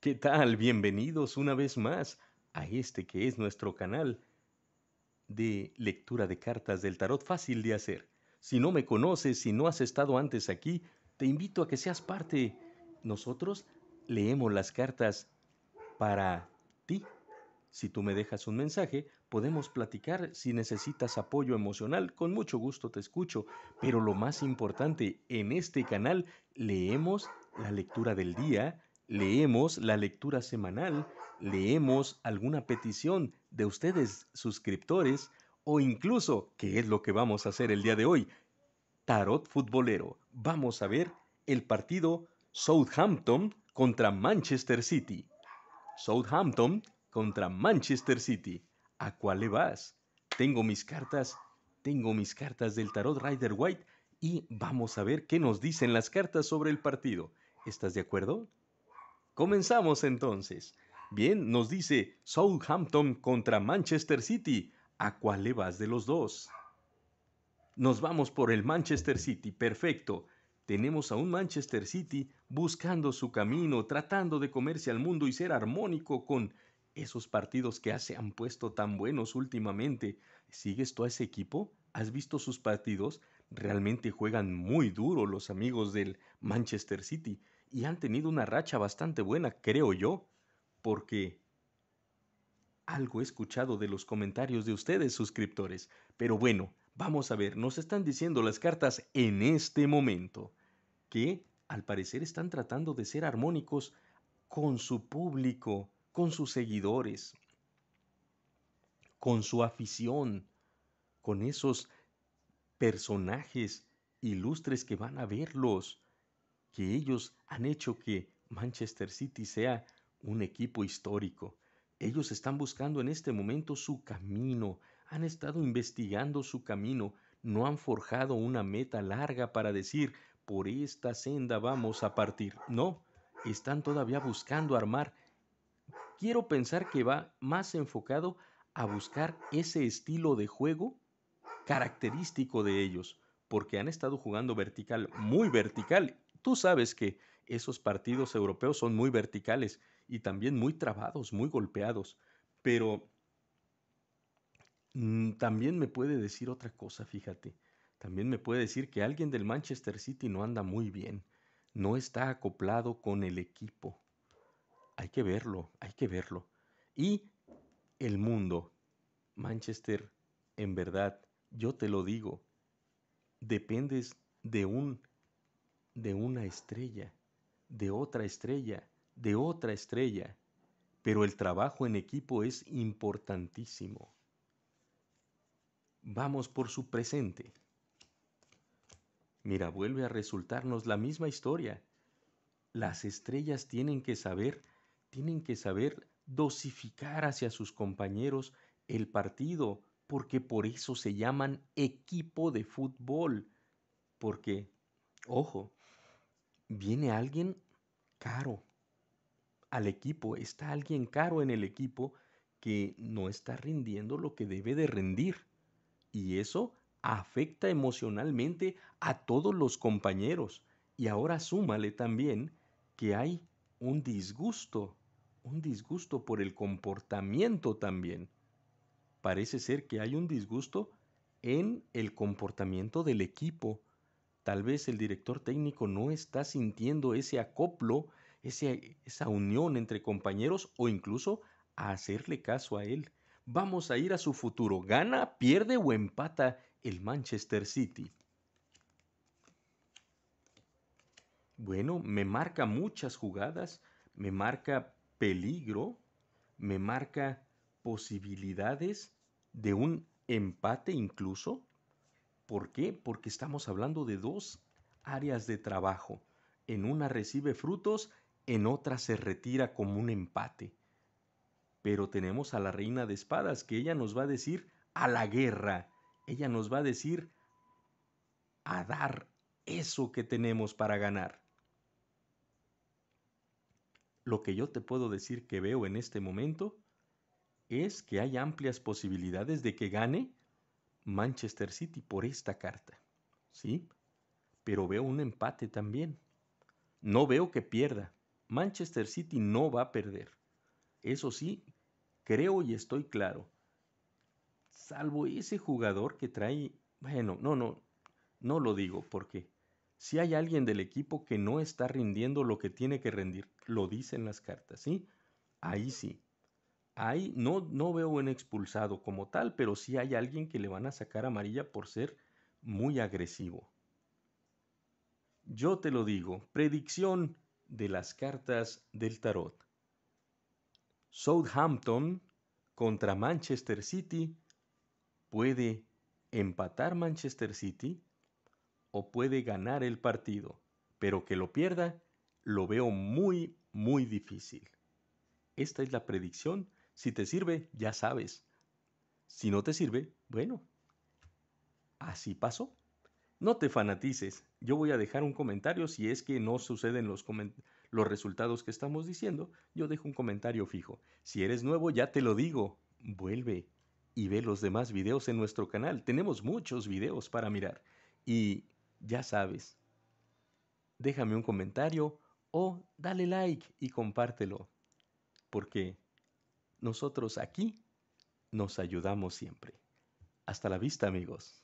¿Qué tal? Bienvenidos una vez más a este que es nuestro canal de lectura de cartas del tarot fácil de hacer. Si no me conoces, si no has estado antes aquí, te invito a que seas parte. Nosotros leemos las cartas para ti. Si tú me dejas un mensaje, podemos platicar. Si necesitas apoyo emocional, con mucho gusto te escucho. Pero lo más importante, en este canal leemos la lectura del día, leemos la lectura semanal, leemos alguna petición de ustedes suscriptores o incluso, qué es lo que vamos a hacer el día de hoy, tarot futbolero. Vamos a ver el partido Southampton contra Manchester City. Southampton contra Manchester City. ¿A cuál le vas? Tengo mis cartas, tengo mis cartas del tarot Rider White y vamos a ver qué nos dicen las cartas sobre el partido. ¿Estás de acuerdo? Comenzamos entonces. Bien, nos dice Southampton contra Manchester City. ¿A cuál le vas de los dos? Nos vamos por el Manchester City. Perfecto. Tenemos a un Manchester City buscando su camino, tratando de comerse al mundo y ser armónico con esos partidos que se han puesto tan buenos últimamente. ¿Sigues tú a ese equipo? ¿Has visto sus partidos? Realmente juegan muy duro los amigos del Manchester City y han tenido una racha bastante buena, creo yo, porque algo he escuchado de los comentarios de ustedes, suscriptores. Pero bueno, vamos a ver, nos están diciendo las cartas en este momento, que al parecer están tratando de ser armónicos con su público, con sus seguidores, con su afición, con esos personajes ilustres que van a verlos, que ellos han hecho que Manchester City sea un equipo histórico. Ellos están buscando en este momento su camino, han estado investigando su camino, no han forjado una meta larga para decir, por esta senda vamos a partir. No, están todavía buscando armar. Quiero pensar que va más enfocado a buscar ese estilo de juego característico de ellos, porque han estado jugando vertical, muy vertical, Tú sabes que esos partidos europeos son muy verticales y también muy trabados, muy golpeados, pero mm, también me puede decir otra cosa, fíjate. También me puede decir que alguien del Manchester City no anda muy bien, no está acoplado con el equipo. Hay que verlo, hay que verlo. Y el mundo, Manchester, en verdad, yo te lo digo, dependes de un de una estrella, de otra estrella, de otra estrella, pero el trabajo en equipo es importantísimo. Vamos por su presente. Mira, vuelve a resultarnos la misma historia. Las estrellas tienen que saber, tienen que saber dosificar hacia sus compañeros el partido, porque por eso se llaman equipo de fútbol. Porque, ojo, viene alguien caro al equipo, está alguien caro en el equipo que no está rindiendo lo que debe de rendir. Y eso afecta emocionalmente a todos los compañeros. Y ahora súmale también que hay un disgusto, un disgusto por el comportamiento también. Parece ser que hay un disgusto en el comportamiento del equipo, Tal vez el director técnico no está sintiendo ese acoplo, esa unión entre compañeros o incluso a hacerle caso a él. Vamos a ir a su futuro. ¿Gana, pierde o empata el Manchester City? Bueno, me marca muchas jugadas, me marca peligro, me marca posibilidades de un empate incluso. ¿Por qué? Porque estamos hablando de dos áreas de trabajo. En una recibe frutos, en otra se retira como un empate. Pero tenemos a la reina de espadas que ella nos va a decir a la guerra. Ella nos va a decir a dar eso que tenemos para ganar. Lo que yo te puedo decir que veo en este momento es que hay amplias posibilidades de que gane Manchester City por esta carta, ¿sí? Pero veo un empate también. No veo que pierda. Manchester City no va a perder. Eso sí, creo y estoy claro. Salvo ese jugador que trae, bueno, no, no, no lo digo porque si hay alguien del equipo que no está rindiendo lo que tiene que rendir, lo dicen las cartas, ¿sí? Ahí sí, Ahí no, no veo un expulsado como tal, pero sí hay alguien que le van a sacar amarilla por ser muy agresivo. Yo te lo digo, predicción de las cartas del tarot. Southampton contra Manchester City puede empatar Manchester City o puede ganar el partido, pero que lo pierda lo veo muy, muy difícil. Esta es la predicción si te sirve, ya sabes. Si no te sirve, bueno. Así pasó. No te fanatices. Yo voy a dejar un comentario si es que no suceden los, los resultados que estamos diciendo. Yo dejo un comentario fijo. Si eres nuevo, ya te lo digo. Vuelve y ve los demás videos en nuestro canal. Tenemos muchos videos para mirar. Y ya sabes, déjame un comentario o dale like y compártelo. Porque nosotros aquí nos ayudamos siempre. Hasta la vista amigos.